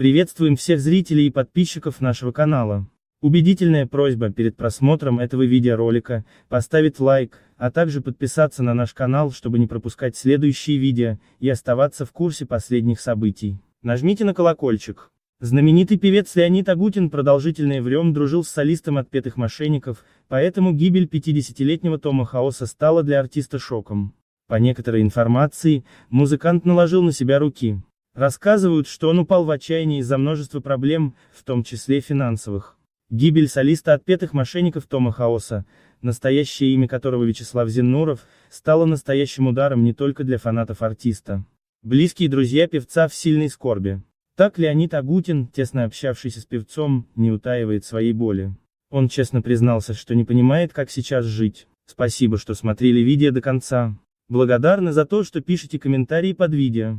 Приветствуем всех зрителей и подписчиков нашего канала. Убедительная просьба перед просмотром этого видеоролика, поставить лайк, а также подписаться на наш канал, чтобы не пропускать следующие видео, и оставаться в курсе последних событий. Нажмите на колокольчик. Знаменитый певец Леонид Агутин продолжительное время дружил с солистом отпетых мошенников, поэтому гибель 50-летнего Тома Хаоса стала для артиста шоком. По некоторой информации, музыкант наложил на себя руки. Рассказывают, что он упал в отчаянии из-за множества проблем, в том числе финансовых. Гибель солиста отпетых мошенников Тома Хаоса, настоящее имя которого Вячеслав Зиннуров, стало настоящим ударом не только для фанатов артиста. Близкие друзья певца в сильной скорби. Так Леонид Агутин, тесно общавшийся с певцом, не утаивает своей боли. Он честно признался, что не понимает, как сейчас жить. Спасибо, что смотрели видео до конца. Благодарны за то, что пишете комментарии под видео.